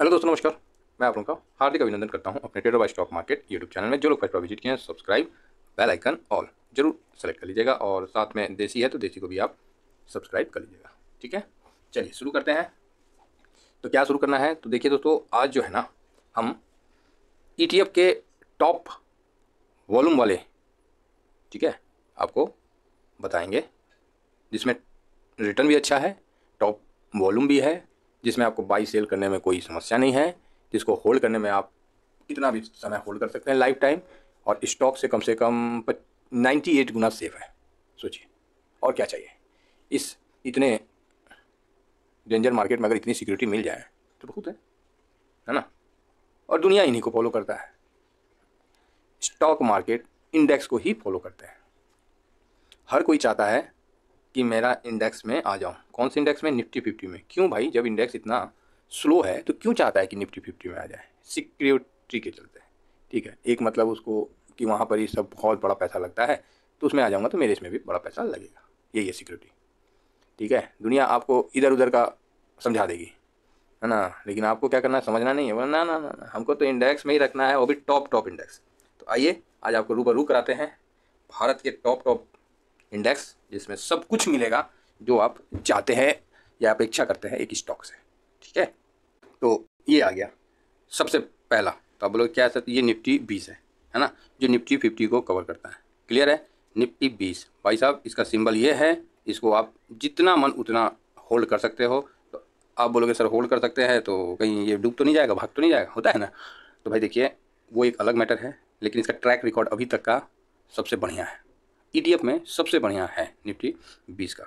hello दोस्तों नमस्कार मैं आप लोगों का हार्दिक अभिनंदन करता हूं अपने trader by stock market YouTube channel में जो लोग फर्स्ट बार विजिट किए हैं सब्सक्राइब बेल आइकन ऑल जरूर सेलेक्ट कर लीजिएगा और साथ में देसी है तो देसी को भी आप सब्सक्राइब कर लीजिएगा ठीक है चलिए शुरू करते हैं तो क्या शुरू करना है तो देखिए दोस्तों आज जो है ना हम ई e के टॉप वॉलूम वाले ठीक है आपको बताएंगे जिसमें रिटर्न भी अच्छा है टॉप वॉलूम भी है जिसमें आपको बाई सेल करने में कोई समस्या नहीं है जिसको होल्ड करने में आप कितना भी समय होल्ड कर सकते हैं लाइफ टाइम और स्टॉक से कम से कम नाइन्टी एट गुना सेफ है सोचिए और क्या चाहिए इस इतने डेंजर मार्केट में अगर इतनी सिक्योरिटी मिल जाए तो बहुत है है ना और दुनिया इन्हीं को फॉलो करता है स्टॉक मार्केट इंडेक्स को ही फॉलो करते हैं हर कोई चाहता है कि मेरा इंडेक्स में आ जाऊँ कौन से इंडेक्स में निफ्टी फिफ्टी में क्यों भाई जब इंडेक्स इतना स्लो है तो क्यों चाहता है कि निफ्टी फिफ्टी में आ जाए सिक्योरिटी के चलते ठीक है एक मतलब उसको कि वहाँ पर ये सब बहुत बड़ा पैसा लगता है तो उसमें आ जाऊँगा तो मेरे इसमें भी बड़ा पैसा लगेगा यही है सिक्योरिटी ठीक है दुनिया आपको इधर उधर का समझा देगी है ना लेकिन आपको क्या करना है समझना नहीं है वरना ना ना ना हमको तो इंडेक्स में ही रखना है वो भी टॉप टॉप इंडेक्स तो आइए आज आपको रूबरू कराते हैं भारत के टॉप टॉप इंडेक्स जिसमें सब कुछ मिलेगा जो आप चाहते हैं या अपेक्षा करते हैं एक स्टॉक से ठीक है तो ये आ गया सबसे पहला तो आप लोग क्या सकते ये निफ्टी बीस है है ना जो निफ्टी फिफ्टी को कवर करता है क्लियर है निफ्टी बीस भाई साहब इसका सिंबल ये है इसको आप जितना मन उतना होल्ड कर सकते हो तो आप बोलोगे सर होल्ड कर सकते हैं तो कहीं ये डूब तो नहीं जाएगा भाग तो नहीं जाएगा होता है ना तो भाई देखिए वो एक अलग मैटर है लेकिन इसका ट्रैक रिकॉर्ड अभी तक का सबसे बढ़िया है ई e में सबसे बढ़िया है निफ्टी बीस का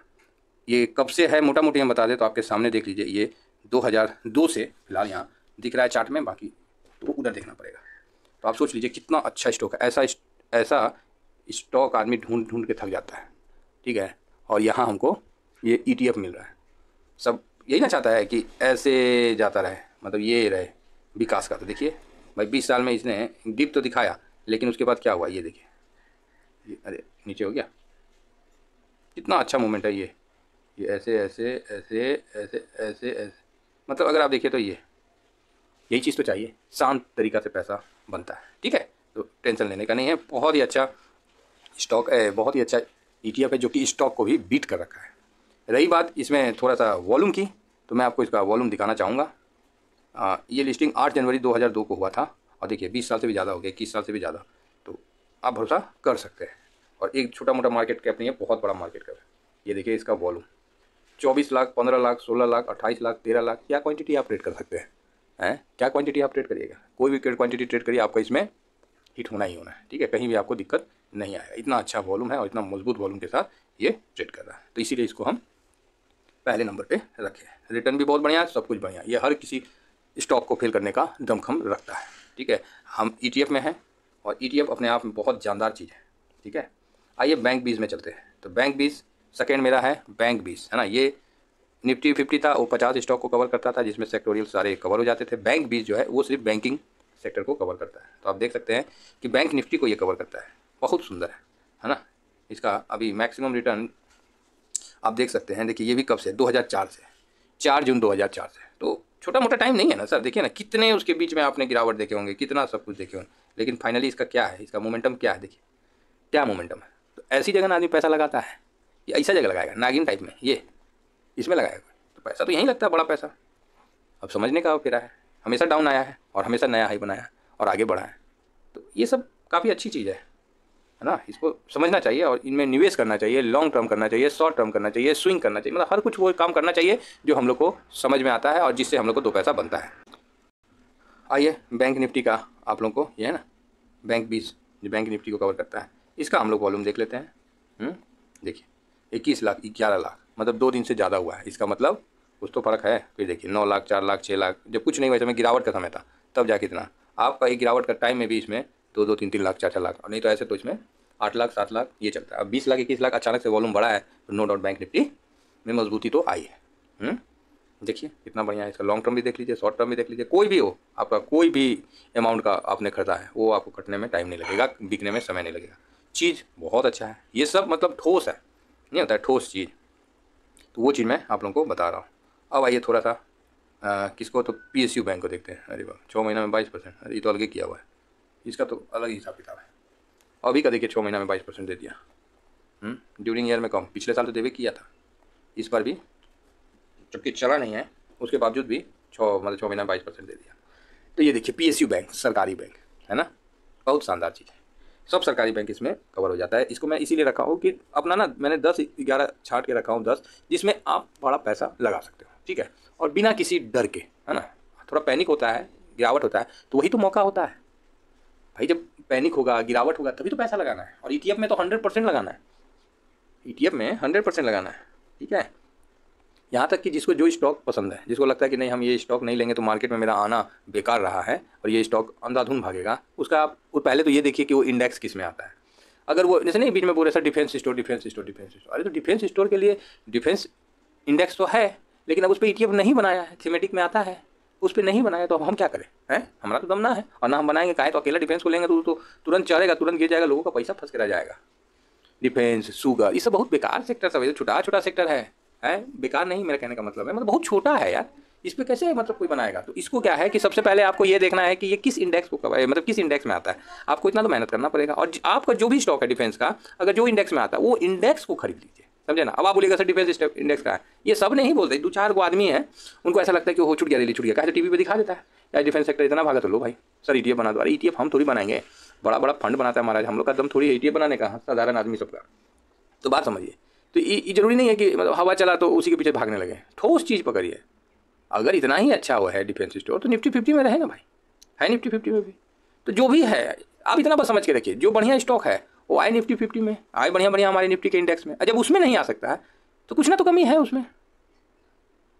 ये कब से है मोटा मोटी हम बता दें तो आपके सामने देख लीजिए ये 2002 से फिलहाल यहाँ दिख रहा है चार्ट में बाकी तो उधर देखना पड़ेगा तो आप सोच लीजिए कितना अच्छा स्टॉक है ऐसा ऐसा स्टॉक आदमी ढूंढ ढूंढ के थक जाता है ठीक है और यहाँ हमको ये ई e मिल रहा है सब यही ना चाहता है कि ऐसे जाता रहे मतलब ये रहे विकास का तो देखिए भाई बीस साल में इसने डिप तो दिखाया लेकिन उसके बाद क्या हुआ ये देखिए अरे नीचे हो गया कितना अच्छा मोमेंट है ये ये ऐसे ऐसे ऐसे ऐसे ऐसे ऐसे मतलब अगर आप देखिए तो ये यही चीज़ तो चाहिए शांत तरीका से पैसा बनता है ठीक है तो टेंशन लेने का नहीं है बहुत ही अच्छा स्टॉक है बहुत ही अच्छा ई e है जो कि स्टॉक को भी बीट कर रखा है रही बात इसमें थोड़ा सा वॉल्यूम की तो मैं आपको इसका वॉल्यूम दिखाना चाहूँगा ये लिस्टिंग आठ जनवरी दो को हुआ था और देखिए बीस साल से भी ज़्यादा हो गया इक्कीस साल से भी ज़्यादा तो आप भरोसा कर सकते हैं और एक छोटा मोटा मार्केट कैप नहीं है बहुत बड़ा मार्केट कैप है ये देखिए इसका वॉल्यूम चौबीस लाख पंद्रह लाख सोलह लाख अट्ठाईस लाख तेरह लाख क्या क्वांटिटी आप ट्रेड कर सकते हैं हैं क्या क्वांटिटी आप ट्रेड करिएगा कोई भी क्वांटिटी ट्रेड करिए आपका इसमें हिट होना ही होना है ठीक है कहीं भी आपको दिक्कत नहीं आएगा इतना अच्छा वॉल्यूम है और इतना मजबूत वॉल्यूम के साथ ये ट्रेड कर रहा है तो इसीलिए इसको हम पहले नंबर पर रखें रिटर्न भी बहुत बढ़िया है सब कुछ बढ़िया ये हर किसी स्टॉक को फेल करने का दमखम रखता है ठीक है हम ई e में हैं और ई e अपने आप में बहुत जानदार चीज़ है ठीक है आइए बैंक बीज में चलते हैं तो बैंक बीज सेकेंड मेरा है बैंक बीज है ना ये निफ्टी फिफ्टी था वो पचास स्टॉक को कवर करता था जिसमें सेक्टोरियल सारे कवर हो जाते थे बैंक बीज जो है वो सिर्फ बैंकिंग सेक्टर को कवर करता है तो आप देख सकते हैं कि बैंक निफ्टी को ये कवर करता है बहुत सुंदर है है ना इसका अभी मैक्सिमम रिटर्न आप देख सकते हैं देखिए ये भी कब से 2004 से चार जून 2004 से तो छोटा मोटा टाइम नहीं है ना सर देखिए ना कितने उसके बीच में आपने गिरावट देखे होंगे कितना सब कुछ देखे होंगे लेकिन फाइनली इसका क्या है इसका मोमेंटम क्या है देखिए क्या मोमेंटम है ऐसी जगह ना आदमी पैसा लगाता है ये ऐसा जगह लगाएगा नागिन टाइप में ये इसमें लगाएगा तो पैसा तो यहीं लगता है बड़ा पैसा अब समझने का फिरा है हमेशा डाउन आया है और हमेशा नया हाई बनाया और आगे बढ़ा है तो ये सब काफ़ी अच्छी चीज़ है है ना इसको समझना चाहिए और इनमें निवेश करना चाहिए लॉन्ग टर्म करना चाहिए शॉर्ट टर्म करना चाहिए स्विंग करना चाहिए मतलब हर कुछ वो काम करना चाहिए जो हम लोग को समझ में आता है और जिससे हम लोग को दो पैसा बनता है आइए बैंक निफ्टी का आप लोग को ये है ना बैंक बीस जो बैंक निफ्टी को कवर करता है इसका हम लोग वॉल्यूम देख लेते हैं हम्म, देखिए इक्कीस लाख ग्यारह लाख मतलब दो दिन से ज़्यादा हुआ है इसका मतलब कुछ तो फ़र्क है फिर देखिए नौ लाख चार लाख छः लाख जब कुछ नहीं हुआ इसमें गिरावट का समय था तब जाके इतना आपका एक गिरावट का टाइम में भी इसमें दो दो तीन तीन लाख चार चार लाख और नहीं तो ऐसे तो इसमें आठ लाख सात लाख ये चलता है अब बीस लाख इक्कीस लाख अचानक से वॉल्यूम बढ़ा है तो नो डाउट बैंक निफ्टी में मजबूती तो आई है हम्म, देखिए कितना बढ़िया है इसका लॉन्ग टर्म भी देख लीजिए शॉर्ट टर्म भी देख लीजिए कोई भी हो आपका कोई भी अमाउंट का आपने खरीदा है वो आपको कटने में टाइम नहीं लगेगा बिकने में समय नहीं लगेगा चीज़ बहुत अच्छा है ये सब मतलब ठोस है नहीं होता है ठोस चीज़ तो वो चीज़ मैं आप लोगों को बता रहा हूँ अब आइए थोड़ा सा आ, किसको तो पी बैंक को देखते हैं अरे बाबा छः महीना में बाईस परसेंट अरे ये तो अलग ही किया हुआ है इसका तो अलग ही हिसाब किताब है अभी का देखिए छः महीना में बाईस परसेंट दे दिया ड्यूरिंग हम्म, ईयर में कम पिछले साल तो देवे किया था इस बार भी जबकि चला नहीं है उसके बावजूद भी छः मतलब छः महीना में बाईस परसेंट दे दिया तो ये देखिए पी बैंक सरकारी बैंक है ना बहुत शानदार चीज़ है सब सरकारी बैंक इसमें कवर हो जाता है इसको मैं इसीलिए रखा हूँ कि अपना ना मैंने दस ग्यारह छाट के रखा हूँ दस जिसमें आप बड़ा पैसा लगा सकते हो ठीक है और बिना किसी डर के है ना थोड़ा पैनिक होता है गिरावट होता है तो वही तो मौका होता है भाई जब पैनिक होगा गिरावट होगा तभी तो पैसा लगाना है और ई e में तो हंड्रेड परसेंट लगाना है ई e में हंड्रेड परसेंट लगाना है ठीक है यहाँ तक कि जिसको जो स्टॉक पसंद है जिसको लगता है कि नहीं हम ये स्टॉक नहीं लेंगे तो मार्केट में मेरा आना बेकार रहा है और ये स्टॉक अंधाधुन भागेगा उसका आप पहले तो ये देखिए कि वो इंडेक्स किस में आता है अगर वो जैसे नहीं बीच में बोल रहे sir defence store defence store defence store अरे तो डिफेंस स्टोर के लिए डिफेंस इंडेक्स तो है लेकिन अब उस पर ई e नहीं बनाया है थीमेटिक में आता है उस पर नहीं बनाया तो अब हम क्या करें हैं हमारा तो दम ना है और ना हम बनाएंगे कहें तो अकेला डिफेंस को लेंगे तो, तो तुरंत चढ़ेगा तुरंत गिर जाएगा लोगों का पैसा फंस करा जाएगा डिफेंस सुगर ये सब बहुत बेकार सेक्टर सब ये छोटा छोटा सेक्टर है है बेकार नहीं मेरा कहने का मतलब है मतलब बहुत छोटा है यार इस पर कैसे मतलब कोई बनाएगा तो इसको क्या है कि सबसे पहले आपको ये देखना है कि ये किस इंडेक्स को कवर मतलब किस इंडेक्स में आता है आपको इतना तो मेहनत करना पड़ेगा और आपका जो भी स्टॉक है डिफेंस का अगर जो इंडेक्स में आता है वो इंडेक्स को खरीद लीजिए समझे ना अब आप बोलेगा सर डिफेंस इंडेक्स का है ये सब नहीं बोलते दो चार गो आदमी है उनको ऐसा लगता है कि वो छुट गया दिल्ली छुट गया कैसे टीवी तो पे दिखा देता है या डिफेंस सेक्टर इतना भागा तो लो भाई सर ई e बना दो अरे ई e हम थोड़ी बनाएंगे बड़ा बड़ा फंड बनाता है महाराज हम लोग का दम थोड़ी ई e बनाने का हाँ, साधारण आदमी सबका तो बात समझिए तो ये जरूरी नहीं है कि मतलब हवा चला तो उसी के पीछे भागने लगे ठोस चीज़ पकड़िए अगर इतना ही अच्छा हुआ है डिफेंस स्टोर तो निफ्टी फिफ्टी में रहे ना भाई है निफ्टी फिफ्टी में भी तो जो भी है आप इतना बस समझ के रखिए जो बढ़िया स्टॉक है वो आए निफ्टी फिफ्टी में आए बढ़िया बढ़िया हमारे निफ्टी के इंडेक्स में जब उसमें नहीं आ सकता है तो कुछ ना तो कमी है उसमें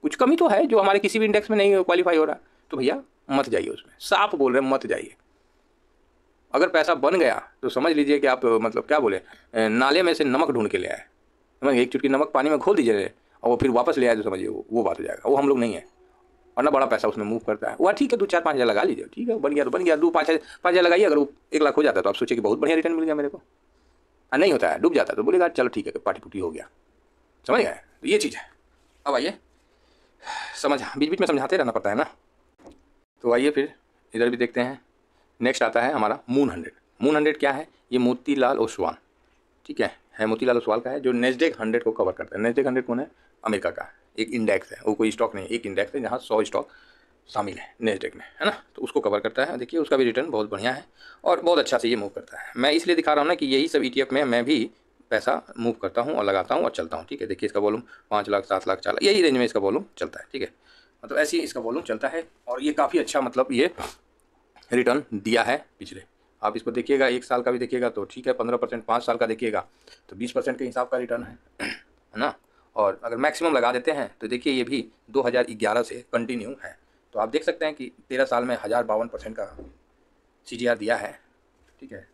कुछ कमी तो है जो हमारे किसी भी इंडेक्स में नहीं क्वालिफाई हो रहा तो भैया मत जाइए उसमें साफ बोल रहे हैं मत जाइए अगर पैसा बन गया तो समझ लीजिए कि आप मतलब क्या बोले नाले में से नमक ढूंढ के ले आए समझ एक चुटकी नमक पानी में घोल दीजिए और वो फिर वापस ले आए तो समझिए वो वो बात हो जाएगा वो हम लोग नहीं है ना बड़ा पैसा उसमें मूव करता है वह ठीक है दो चार पाँच हज़ार लगा लीजिए ठीक है बन गया तो बन गया दो पाँच हज़ार पाँच हज़ार लगाइए अगर वो एक लाख हो जाता है तो आप सोचिए कि बहुत बढ़िया रिटर्न मिल गया मेरे को और हाँ, नहीं होता है डूब जाता है तो बोलेगा चलो ठीक है पार्टी पुटी हो गया समझ गए तो ये चीज़ है अब आइए समझ बीच बीच में समझाते रहना पड़ता है ना तो आइए फिर इधर भी देखते हैं नेक्स्ट आता है हमारा मून हंड्रेड मून हंड्रेड क्या है ये मोतीलाल ओसवान ठीक है है मोतीलाल ओसवाल का है जो नेस्डेक हंड्रेड को कवर करता है नेस्डेक हंड्रेड कौन है अमेरिका का एक इंडेक्स है वो कोई स्टॉक नहीं एक इंडेक्स है जहाँ सौ स्टॉक शामिल है नेस्डेक में है ना तो उसको कवर करता है देखिए उसका भी रिटर्न बहुत बढ़िया है और बहुत अच्छा से ये मूव करता है मैं इसलिए दिखा रहा हूँ ना कि यही सब ई में मैं भी पैसा मूव करता हूँ और लगाता हूँ और चलता हूँ ठीक है देखिए इसका वॉलूम पाँच लाख सात लाख चार लाख यही रेंज में इसका वॉलूम चलता है ठीक है मतलब ऐसे ही इसका वॉलूम चलता है और ये काफ़ी अच्छा मतलब ये रिटर्न दिया है पिछले आप इसको देखिएगा एक साल का भी देखिएगा तो ठीक है पंद्रह परसेंट पाँच साल का देखिएगा तो बीस परसेंट के हिसाब का रिटर्न है है ना और अगर मैक्सिमम लगा देते हैं तो देखिए ये भी दो हज़ार ग्यारह से कंटिन्यू है तो आप देख सकते हैं कि तेरह साल में हज़ार बावन परसेंट का सी दिया है ठीक है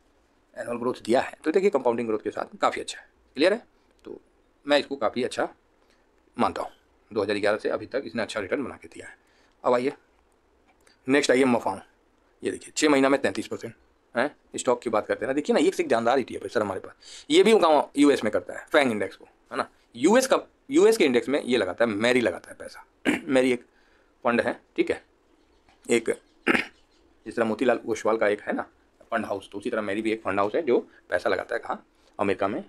एनुअल ग्रोथ दिया है तो देखिए कंपाउंडिंग ग्रोथ के साथ काफ़ी अच्छा है क्लियर है तो मैं इसको काफ़ी अच्छा मानता हूँ ग्यारह से अभी तक इसने अच्छा रिटर्न बना के दिया है अब आइए नेक्स्ट आइए मफाऊँ ये देखिए छः महीना में तैंतीस परसेंट है स्टॉक की बात करते हैं ना देखिए ना ये एक जानदार ई e है सर हमारे पास ये भी गाँव यूएस में करता है फैंग इंडेक्स को है ना यूएस का यूएस के इंडेक्स में ये लगाता है मैरी लगाता है पैसा मैरी एक फंड है ठीक है एक जिस तरह मोतीलाल गोशवाल का एक है ना फंड हाउस तो उसी तरह मेरी भी एक फंड हाउस है जो पैसा लगाता है कहाँ अमेरिका में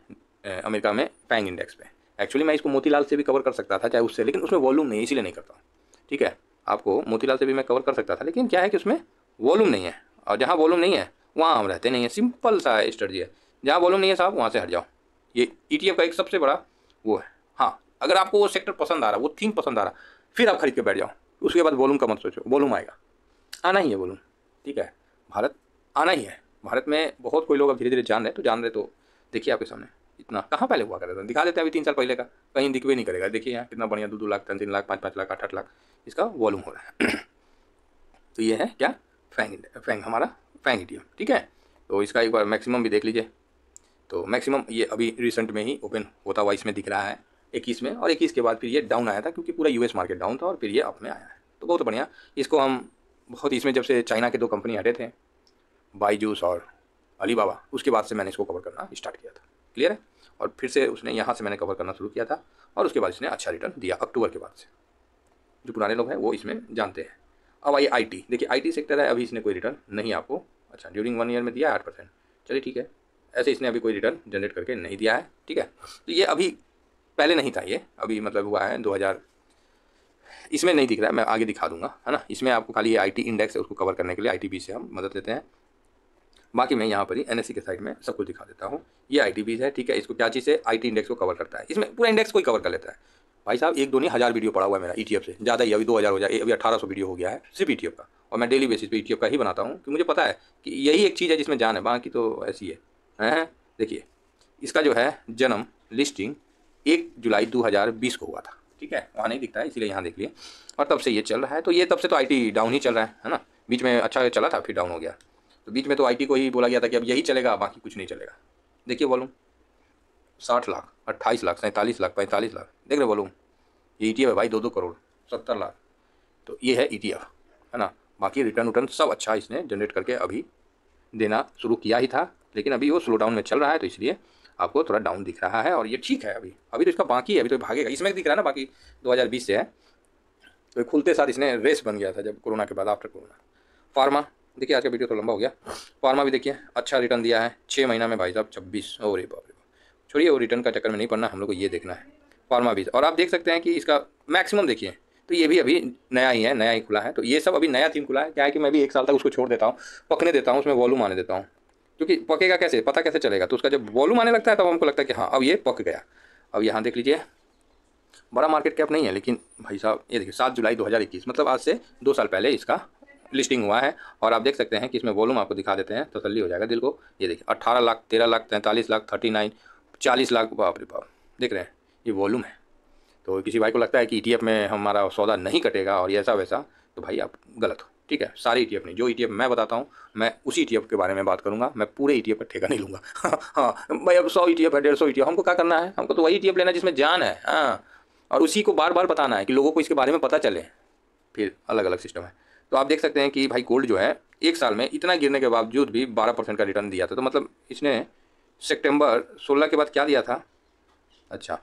अमेरिका में फैंग इंडेक्स पे एक्चुअली मैं इसको मोतीलाल से भी कवर कर सकता था चाहे उससे लेकिन उसमें वॉल्यूम नहीं इसीलिए नहीं करता हूँ ठीक है आपको मोतीलाल से भी मैं कवर कर सकता था लेकिन क्या है कि उसमें वॉल्यूम नहीं है और जहाँ वॉल्यूम नहीं है वहाँ हम रहते नहीं हैं सिंपल सा स्ट्रेटजी है जहाँ वॉल्यूम नहीं है साहब वहाँ से हट जाओ ये ई e का एक सबसे बड़ा वो है हाँ अगर आपको वो सेक्टर पसंद आ रहा वो थीम पसंद आ रहा फिर आप खरीद के बैठ जाओ उसके बाद वॉलूम का मत सोचो वॉलूम आएगा आना ही है वॉलूम ठीक है भारत आना ही है भारत में बहुत कोई लोग अब धीरे धीरे जान रहे तो जान रहे तो देखिए आपके सामने इतना कहाँ पहले हुआ करता था दिखा देते हैं अभी तीन साल पहले का कहीं दिख भी नहीं करेगा देखिए यहाँ कितना बढ़िया दो दो लाख तीन तीन लाख पाँच पाँच लाख आठ आठ लाख इसका वॉलूम हो रहा है तो ये है क्या फैंग फैंग हमारा दिया ठीक है तो इसका एक बार मैक्सिमम भी देख लीजिए तो मैक्सिमम ये अभी रिसेंट में ही ओपन होता हुआ इसमें दिख रहा है इक्कीस में और इक्कीस के बाद फिर ये डाउन आया था क्योंकि पूरा यूएस मार्केट डाउन था और फिर ये अप में आया है तो बहुत बढ़िया इसको हम बहुत इसमें जब से चाइना के दो कंपनी हटे थे बाईजूस और अली बाबा उसके बाद से मैंने इसको कवर करना स्टार्ट किया था क्लियर है और फिर से उसने यहाँ से मैंने कवर करना शुरू किया था और उसके बाद इसने अच्छा रिटर्न दिया अक्टूबर के बाद से जो पुराने लोग हैं वो इसमें जानते हैं अब आइए आईटी देखिए आईटी सेक्टर है अभी इसने कोई रिटर्न नहीं आपको अच्छा ड्यूरिंग वन ईयर में दिया है आठ परसेंट चलिए ठीक है ऐसे इसने अभी कोई रिटर्न जनरेट करके नहीं दिया है ठीक है तो ये अभी पहले नहीं था ये अभी मतलब हुआ है दो हज़ार इसमें नहीं दिख रहा है मैं आगे दिखा दूंगा है ना इसमें आपको खाली ये टी इंडेक्स है उसको कवर करने के लिए आईटीबी से हम मदद लेते हैं बाकी मैं यहाँ पर ही सी के साइड में सब कुछ दिखा देता हूँ ये आई है ठीक है इसको क्या चीज़ है आई इंडेक्स को कवर करता है इसमें पूरा इंडेक्स कोई कवर कर लेता है भाई साहब एक दो नहीं हज़ार वीडियो पड़ा हुआ है मेरा ई e से ज़्यादा ही अभी दो हज़ार हो जाए अभी अठारह सौ वीडियो हो गया है सिर्फ ई e का और मैं डेली बेसिस पे ई e का ही बनाता हूँ कि मुझे पता है कि यही एक चीज़ है जिसमें जान है बाकी तो ऐसी है हैं देखिए इसका जो है जन्म लिस्टिंग एक जुलाई दो को हुआ था ठीक है वहाँ नहीं दिखता है इसीलिए यहाँ देख लिए और तब से ये चल रहा है तो ये तब से तो आई डाउन ही चल रहा है है ना बीच में अच्छा चला था फिर डाउन हो गया तो बीच में तो आईटी को ही बोला गया था कि अब यही चलेगा बाकी कुछ नहीं चलेगा देखिए वॉलूम साठ लाख अट्ठाईस लाख सैंतालीस लाख पैंतालीस लाख देख रहे बोलूँ ये ई e है भाई दो दो करोड़ सत्तर लाख तो ये है ई e है ना बाकी रिटर्न उटर्न सब अच्छा इसने जनरेट करके अभी देना शुरू किया ही था लेकिन अभी वो स्लो डाउन में चल रहा है तो इसलिए आपको थोड़ा डाउन दिख रहा है और ये ठीक है अभी अभी तो इसका बाकी है अभी तो भागेगा इसमें दिख रहा है ना बाकी 2020 से है तो खुलते साथ इसने रेस बन गया था जब कोरोना के बाद आफ्टर कोरोना फार्मा देखिए आज का वीडियो तो लंबा हो गया फार्मा भी देखिए अच्छा रिटर्न दिया है छः महीना में भाई साहब छब्बीस और बाप रे छोड़िए वो रिटर्न का चक्कर में नहीं पड़ना हम लोग को ये देखना है फार्मा बीज और आप देख सकते हैं कि इसका मैक्सिमम देखिए तो ये भी अभी नया ही है नया ही खुला है तो ये सब अभी नया थीम खुला है क्या है कि मैं भी एक साल तक उसको छोड़ देता हूँ पकने देता हूँ उसमें वॉलूम आने देता हूँ क्योंकि पकेगा कैसे पता कैसे चलेगा तो उसका जब वॉलूम आने लगता है तब हमको लगता है कि हाँ अब ये पक गया अब यहाँ देख लीजिए बड़ा मार्केट कैप नहीं है लेकिन भाई साहब ये देखिए सात जुलाई दो मतलब आज से दो साल पहले इसका लिस्टिंग हुआ है और आप देख सकते हैं कि इसमें वॉलूम आपको दिखा देते हैं तसली हो जाएगा दिल को ये देखिए अट्ठारह लाख तेरह लाख तैंतालीस लाख थर्टी नाइन चालीस लाख बाप रे बाप देख रहे हैं ये वॉल्यूम है तो किसी भाई को लगता है कि ई e में हमारा सौदा नहीं कटेगा और ऐसा वैसा तो भाई आप गलत हो ठीक है सारे ई e नहीं जो ई e मैं बताता हूँ मैं उसी ई के बारे में बात करूँगा मैं पूरे ई का ठेका नहीं लूँगा हाँ, हाँ भाई अब सौ ई है डेढ़ सौ ई हमको क्या करना है हमको तो वही ई लेना है जिसमें जान है हाँ और उसी को बार बार बताना है कि लोगों को इसके बारे में पता चले फिर अलग अलग सिस्टम है तो आप देख सकते हैं कि भाई गोल्ड जो है एक साल में इतना गिरने के बावजूद भी बारह परसेंट का रिटर्न दिया था तो मतलब इसने सितंबर 16 के बाद क्या दिया था अच्छा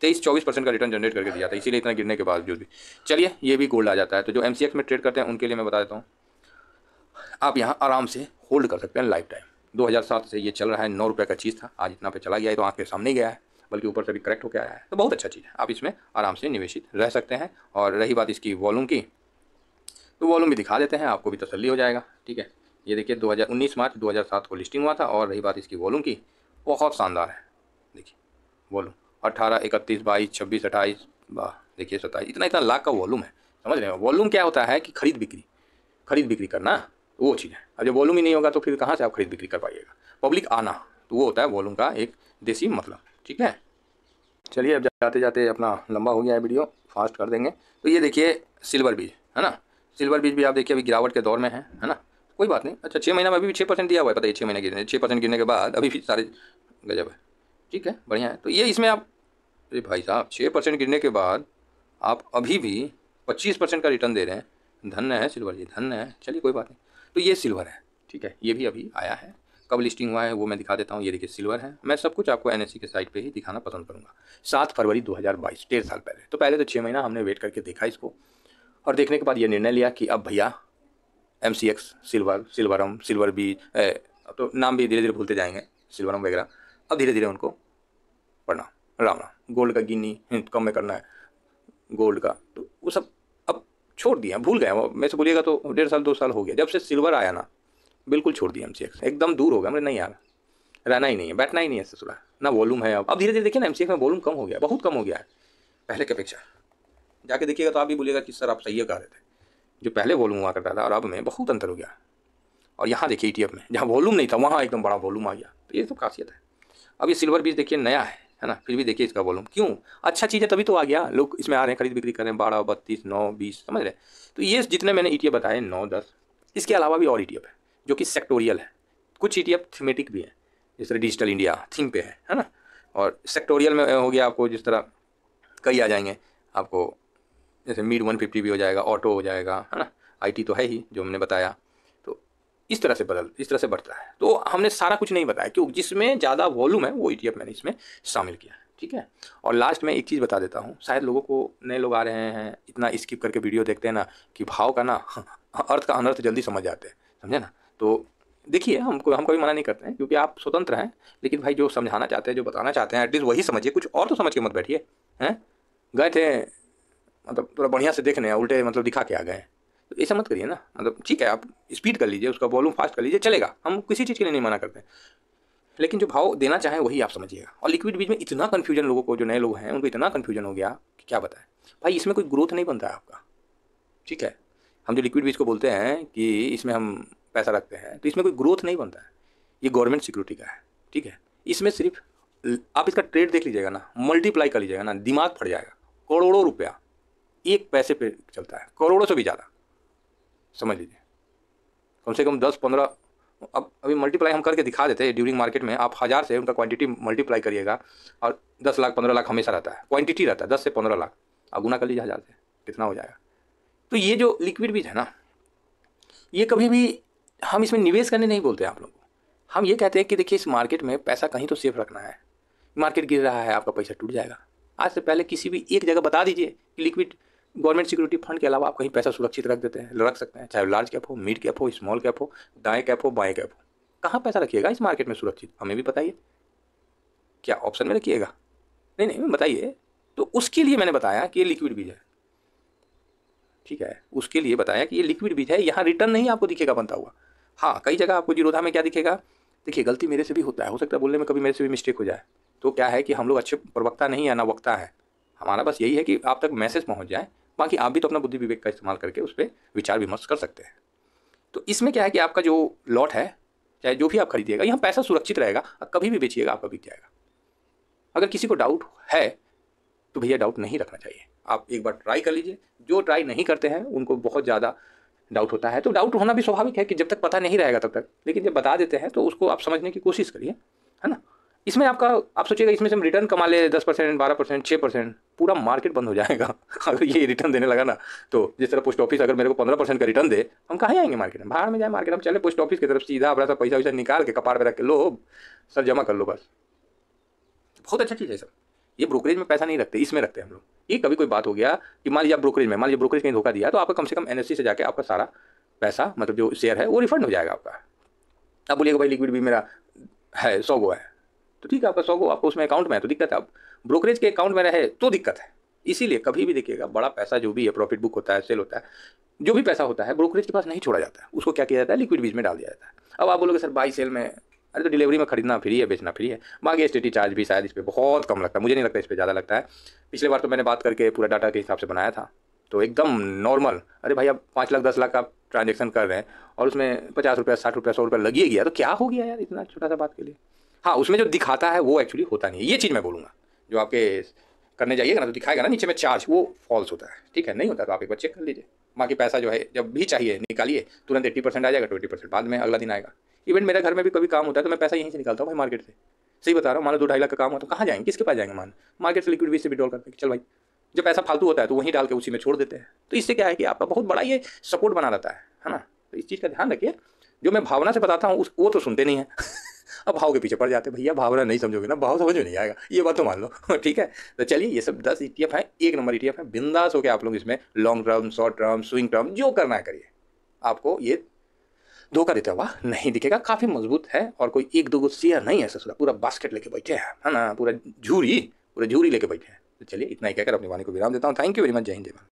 तेईस चौबीस परसेंट का रिटर्न जनरेट करके दिया था इसीलिए इतना गिरने के बाद जो भी चलिए ये भी गोल्ड आ जाता है तो जो एम में ट्रेड करते हैं उनके लिए मैं बता देता हूँ आप यहाँ आराम से होल्ड कर सकते हैं लाइफ टाइम दो से ये चल रहा है नौ रुपये का चीज़ था आज इतना पे चला गया है तो आँख के सामने ही गया है बल्कि ऊपर से भी करेक्ट होकर आया है तो बहुत अच्छा चीज़ है आप इसमें आराम से निवेशित रह सकते हैं और रही बात इसकी वॉलूम की तो वॉलूम भी दिखा देते हैं आपको भी तसली हो जाएगा ठीक है ये देखिए 2019 मार्च 2007 को लिस्टिंग हुआ था और रही बात इसकी वॉलूम की बहुत शानदार है देखिए वॉलूम अट्ठारह इकतीस बाईस छब्बीस अट्ठाईस वाह देखिए सत्ताईस इतना इतना लाख का वॉलूम है समझ रहे हो वॉलूम क्या होता है कि खरीद बिक्री खरीद बिक्री करना वो चीज़ है अब जब वॉलूम ही नहीं होगा तो फिर कहाँ से आप खरीद बिक्री कर पाइएगा पब्लिक आना तो वो होता है वॉलूम का एक देसी मतलब ठीक है चलिए अब जाते जाते अपना लंबा हो गया है वीडियो फास्ट कर देंगे तो ये देखिए सिल्वर बीज है ना सिल्वर बीज भी आप देखिए अभी गिरावट के दौर में है है ना कोई बात नहीं अच्छा छः महीना में अभी भी छः परसेंट दिया हुआ है पता है छः महीने गिरने छः परसेंट गिरने के बाद अभी भी सारे गजब है ठीक है बढ़िया है तो ये इसमें आप अरे भाई साहब छः परसेंट गिरने के बाद आप अभी भी पच्चीस परसेंट का रिटर्न दे रहे हैं धन है सिल्वर जी धन्य है चलिए कोई बात नहीं तो ये सिल्वर है ठीक है ये भी अभी आया है कब लिस्टिंग हुआ है वो मैं दिखा देता हूँ ये देखिए सिल्वर है मैं सब कुछ आपको एन e के साइट पर ही दिखाना पसंद करूँगा सात फरवरी 2022 डेढ़ साल पहले तो पहले तो छः महीना हमने वेट करके देखा इसको और देखने के बाद ये निर्णय लिया कि अब भैया एम सी एक्स सिल्वर सिल्वरम सिल्वर बी तो नाम भी धीरे धीरे भूलते जाएंगे सिल्वरम वगैरह अब धीरे धीरे उनको पढ़ना राम राम गोल्ड का गिनी कम में करना है गोल्ड का तो वो सब अब छोड़ दिया भूल गए वो मैं से बोलिएगा तो डेढ़ साल दो साल हो गया जब से सिल्वर आया ना बिल्कुल छोड़ दिया एम सी एक्स एकदम दूर हो गया मेरे नहीं यार रहना ही नहीं है बैठना ही नहीं है ससुरा ना वॉल्यूम है अब अब धीरे धीरे देखिए ना एम सी एक्स में वॉल्यूम कम हो गया बहुत कम हो गया है पहले के अपेक्षा जाके देखिएगा तो आप भी बोलिएगा कि सर आप सही कह रहे थे जो पहले वॉल्यूम हुआ करता था और अब में बहुत अंतर हो गया और यहाँ देखिए ई में जहाँ वॉल्यूम नहीं था वहाँ एकदम बड़ा वॉल्यूम आ गया तो ये तो खासियत है अब ये सिल्वर बीज देखिए नया है है ना फिर भी देखिए इसका वॉल्यूम क्यों अच्छा चीज़ है तभी तो आ गया लोग इसमें आ रहे हैं खरीद बिक्री कर रहे हैं बारह बत्तीस नौ बीस समझ रहे तो ये जितने मैंने ई बताए नौ दस इसके अलावा भी और ई है जो कि सेक्टोरियल है कुछ ई थीमेटिक भी है जिस तरह डिजिटल इंडिया थीम पे है है ना और सेक्टोरियल में हो गया आपको जिस तरह कई आ जाएंगे आपको जैसे मीड वन फिफ्टी भी हो जाएगा ऑटो हो जाएगा है ना आई तो है ही जो हमने बताया तो इस तरह से बदल इस तरह से बढ़ता है तो हमने सारा कुछ नहीं बताया क्योंकि जिसमें ज़्यादा वॉल्यूम है वो ई e मैंने इसमें शामिल किया है ठीक है और लास्ट में एक चीज़ बता देता हूँ शायद लोगों को नए लोग आ रहे हैं इतना स्किप करके वीडियो देखते हैं ना कि भाव का ना अर्थ का अनर्थ जल्दी समझ जाते हैं समझे ना तो देखिए हम हम कभी मना नहीं करते हैं क्योंकि आप स्वतंत्र हैं लेकिन भाई जो समझाना चाहते हैं जो बताना चाहते हैं एटलीस्ट वही समझिए कुछ और तो समझ के मत बैठिए हैं गए थे मतलब थोड़ा बढ़िया से देख रहे हैं उल्टे मतलब दिखा के आ गए हैं तो ऐसा मत करिए ना मतलब ठीक है आप स्पीड कर लीजिए उसका वॉल्यूम फास्ट कर लीजिए चलेगा हम किसी चीज़ के लिए नहीं मना करते लेकिन जो भाव देना चाहें वही आप समझिएगा और लिक्विड बीज में इतना कन्फ्यूजन लोगों को जो नए लोग हैं उनको इतना कन्फ्यूजन हो गया कि क्या बताएं भाई इसमें कोई ग्रोथ नहीं बनता है आपका ठीक है हम जो लिक्विड बीज को बोलते हैं कि इसमें हम पैसा रखते हैं तो इसमें कोई ग्रोथ नहीं बनता है ये गवर्नमेंट सिक्योरिटी का है ठीक है इसमें सिर्फ आप इसका ट्रेड देख लीजिएगा ना मल्टीप्लाई कर लीजिएगा ना दिमाग फट जाएगा करोड़ों रुपया एक पैसे पे चलता है करोड़ों से भी ज़्यादा समझ लीजिए कम से कम दस पंद्रह अब अभी मल्टीप्लाई हम करके दिखा देते हैं ड्यूरिंग मार्केट में आप हज़ार से उनका क्वांटिटी मल्टीप्लाई करिएगा और दस लाख पंद्रह लाख हमेशा रहता है क्वांटिटी रहता है दस से पंद्रह लाख आप गुना कर लीजिए हज़ार से कितना हो जाएगा तो ये जो लिक्विड बीज है ना ये कभी भी हम इसमें निवेश करने नहीं बोलते आप लोग को हम ये कहते हैं कि देखिए इस मार्केट में पैसा कहीं तो सेफ रखना है मार्केट गिर रहा है आपका पैसा टूट जाएगा आज से पहले किसी भी एक जगह बता दीजिए कि लिक्विड गवर्नमेंट सिक्योरिटी फंड के अलावा आप कहीं पैसा सुरक्षित रख देते हैं रख सकते हैं चाहे लार्ज कैप हो मिड कैप हो स्मॉल कैप हो दाएं कैप हो बाएं कैप हो कहाँ पैसा रखिएगा इस मार्केट में सुरक्षित हमें भी बताइए क्या ऑप्शन में रखिएगा नहीं नहीं बताइए तो उसके लिए मैंने बताया कि ये लिक्विड बीज है ठीक है उसके लिए बताया कि ये लिक्विड बीज है यहाँ रिटर्न नहीं आपको दिखेगा बनता हुआ हाँ कई जगह आपको जीरोधा में क्या दिखेगा देखिए गलती मेरे से भी होता है हो सकता है बोलने में कभी मेरे से भी मिस्टेक हो जाए तो क्या है कि हम लोग अच्छे प्रवक्ता नहीं है ना वक्ता है हमारा बस यही है कि आप तक मैसेज पहुँच जाए बाकी आप भी तो अपना बुद्धि विवेक का इस्तेमाल करके उस पर विचार विमर्श कर सकते हैं तो इसमें क्या है कि आपका जो लॉट है चाहे जो भी आप खरीदिएगा यहाँ पैसा सुरक्षित रहेगा और कभी भी बेचिएगा आपका बिक जाएगा अगर किसी को डाउट है तो भैया डाउट नहीं रखना चाहिए आप एक बार ट्राई कर लीजिए जो ट्राई नहीं करते हैं उनको बहुत ज़्यादा डाउट होता है तो डाउट होना भी स्वाभाविक है कि जब तक पता नहीं रहेगा तब तक लेकिन जब बता देते हैं तो उसको आप समझने की कोशिश करिए है ना इसमें आपका आप सोचिएगा इसमें से हम रिटर्न कमा ले दस परसेंट बारह परसेंट छः परसेंट पूरा मार्केट बंद हो जाएगा अगर ये रिटर्न देने लगा ना तो जिस तरह पोस्ट ऑफिस अगर मेरे को पंद्रह परसेंट का रिटर्न दे तो हम कहाँ जाएंगे मार्केट में बाहर में जाए मार्केट हम चले पोस्ट ऑफिस की तरफ सीधा अपना सा पैसा वैसा निकाल के कपार में रख के लो सर जमा कर लो बस बहुत अच्छा चीज़ है सर ये ब्रोकरेज में पैसा नहीं रखते इसमें रखते हैं हम लोग ये कभी कोई बात हो गया कि मान लीजिए आप ब्रोकरेज में मान लीजिए ब्रोकरेज कहीं धोखा दिया तो आपका कम से कम एन से जाके आपका सारा पैसा मतलब जो शेयर है वो रिफंड हो जाएगा आपका अब बोलिएगा भाई लिक्विड भी मेरा है सौ गो है तो ठीक है आपका सौ गो आपको उसमें अकाउंट में है तो दिक्कत है आप ब्रोकरेज के अकाउंट में रहे तो दिक्कत है इसीलिए कभी भी देखिएगा बड़ा पैसा जो भी है प्रॉफिट बुक होता है सेल होता है जो भी पैसा होता है ब्रोकरेज के पास नहीं छोड़ा जाता है उसको क्या किया जाता है लिक्विड बीज में डाल दिया जाता है अब आप बोलोगे सर बाई सेल में अरे तो डिलीवरी में खरीदना फ्री है बेचना फ्री है बाकी स्टेटी चार्ज भी शायद इस पर बहुत कम लगता है मुझे नहीं लगता इस पर ज़्यादा लगता है पिछले बार तो मैंने बात करके पूरा डाटा के हिसाब से बनाया था तो एकदम नॉर्मल अरे भाई आप पाँच लाख दस लाख का ट्रांजेक्शन कर रहे हैं और उसमें पचास रुपया साठ रुपया सौ रुपया लगी गया तो क्या हो गया यार इतना छोटा सा बात के लिए हाँ उसमें जो दिखाता है वो एक्चुअली होता नहीं है ये चीज़ मैं बोलूँगा जो आपके करने जाइएगा ना तो दिखाएगा ना नीचे में चार्ज वो फॉल्स होता है ठीक है नहीं होता तो आप एक बार चेक कर लीजिए बाकी पैसा जो है जब भी चाहिए निकालिए तुरंत एट्टी परसेंट आ जाएगा ट्वेंटी परसेंट बाद में अगला दिन आएगा इवन मेरे घर में भी कभी काम होता है तो मैं पैसा यहीं से निकालता हूँ भाई मार्केट से सही बता रहा हूँ मान लो दो ढाई लाख का काम हो तो कहाँ जाएंगे किसके पास जाएंगे मान मार्केट से लिक्विड भी से विड्रॉल करते चल भाई जब पैसा फालतू होता है तो वहीं डाल के उसी में छोड़ देते हैं तो इससे क्या है कि आपका बहुत बड़ा ये सपोर्ट बना रहता है है ना तो इस चीज़ का ध्यान रखिए जो मैं भावना से बताता हूँ वो तो सुनते नहीं है अब भाव के पीछे पड़ जाते भैया भावना नहीं समझोगे ना भाव समझ में नहीं आएगा ये बात तो मान लो ठीक है तो चलिए ये सब दस ई e है एक नंबर ई e है बिंदास होकर आप लोग इसमें long term short term swing term जो करना करिए आपको ये धोखा देता हुआ नहीं दिखेगा काफ़ी मजबूत है और कोई एक दो शेयर नहीं है ससुरा पूरा बास्केट लेके बैठे हैं है ना पूरा झूरी पूरा झूरी लेके बैठे हैं तो चलिए इतना ही कहकर अपनी वाणी को विराम देता हूँ थैंक यू वेरी मच जय हिंद जय